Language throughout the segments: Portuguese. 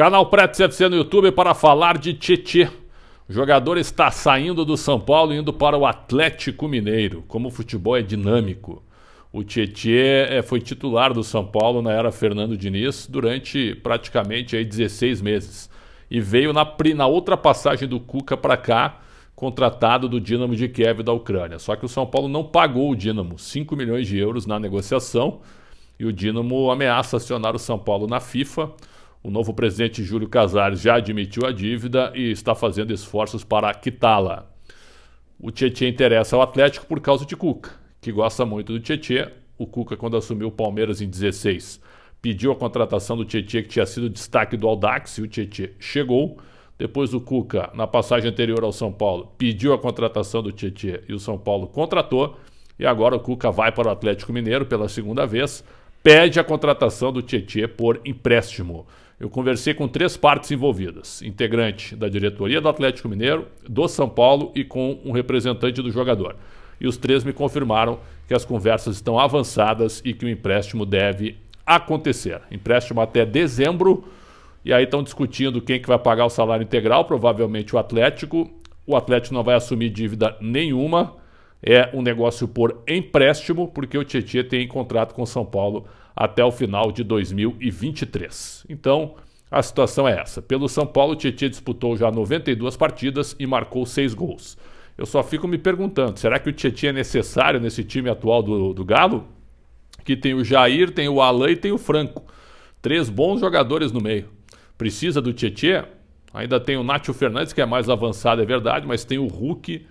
Canal Pretz FC no YouTube para falar de Tietê. O jogador está saindo do São Paulo e indo para o Atlético Mineiro. Como o futebol é dinâmico. O Tietê eh, foi titular do São Paulo na era Fernando Diniz durante praticamente aí, 16 meses. E veio na, na outra passagem do Cuca para cá, contratado do Dinamo de Kiev da Ucrânia. Só que o São Paulo não pagou o Dinamo 5 milhões de euros na negociação. E o Dinamo ameaça acionar o São Paulo na FIFA o novo presidente Júlio Casares já admitiu a dívida e está fazendo esforços para quitá-la. O Tietchan interessa ao Atlético por causa de Cuca, que gosta muito do Tietchan. O Cuca, quando assumiu o Palmeiras em 16, pediu a contratação do Tietchan, que tinha sido destaque do Aldax, e o Tietchan chegou. Depois o Cuca, na passagem anterior ao São Paulo, pediu a contratação do Tietchan e o São Paulo contratou. E agora o Cuca vai para o Atlético Mineiro pela segunda vez pede a contratação do Tietê por empréstimo. Eu conversei com três partes envolvidas: integrante da diretoria do Atlético Mineiro, do São Paulo e com um representante do jogador. E os três me confirmaram que as conversas estão avançadas e que o empréstimo deve acontecer. Empréstimo até dezembro. E aí estão discutindo quem que vai pagar o salário integral, provavelmente o Atlético. O Atlético não vai assumir dívida nenhuma é um negócio por empréstimo, porque o Tietchan tem contrato com o São Paulo até o final de 2023. Então, a situação é essa. Pelo São Paulo, o Tietchan disputou já 92 partidas e marcou 6 gols. Eu só fico me perguntando, será que o Tietchan é necessário nesse time atual do, do Galo? Que tem o Jair, tem o Alain e tem o Franco. Três bons jogadores no meio. Precisa do Tietchan? Ainda tem o Nátio Fernandes, que é mais avançado, é verdade, mas tem o Hulk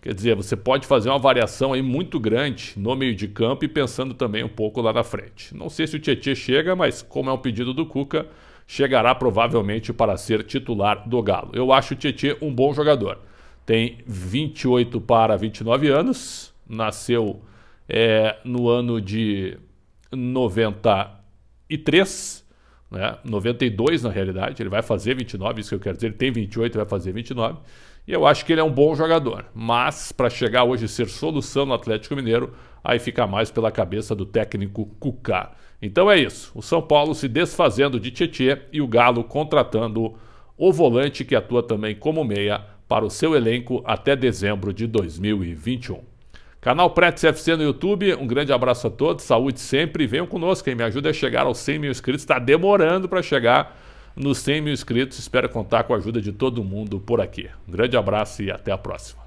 Quer dizer, você pode fazer uma variação aí muito grande no meio de campo e pensando também um pouco lá na frente. Não sei se o Tietchan chega, mas como é um pedido do Cuca, chegará provavelmente para ser titular do Galo. Eu acho o Tietchan um bom jogador. Tem 28 para 29 anos, nasceu é, no ano de 93, né? 92 na realidade, ele vai fazer 29, isso que eu quero dizer, ele tem 28, vai fazer 29. E eu acho que ele é um bom jogador. Mas para chegar hoje e ser solução no Atlético Mineiro, aí fica mais pela cabeça do técnico Cuca. Então é isso. O São Paulo se desfazendo de Tietê e o Galo contratando o volante que atua também como meia para o seu elenco até dezembro de 2021. Canal Pretz FC no YouTube, um grande abraço a todos, saúde sempre, venham conosco, quem me ajuda a chegar aos 100 mil inscritos, está demorando para chegar, nos 100 mil inscritos. Espero contar com a ajuda de todo mundo por aqui. Um grande abraço e até a próxima.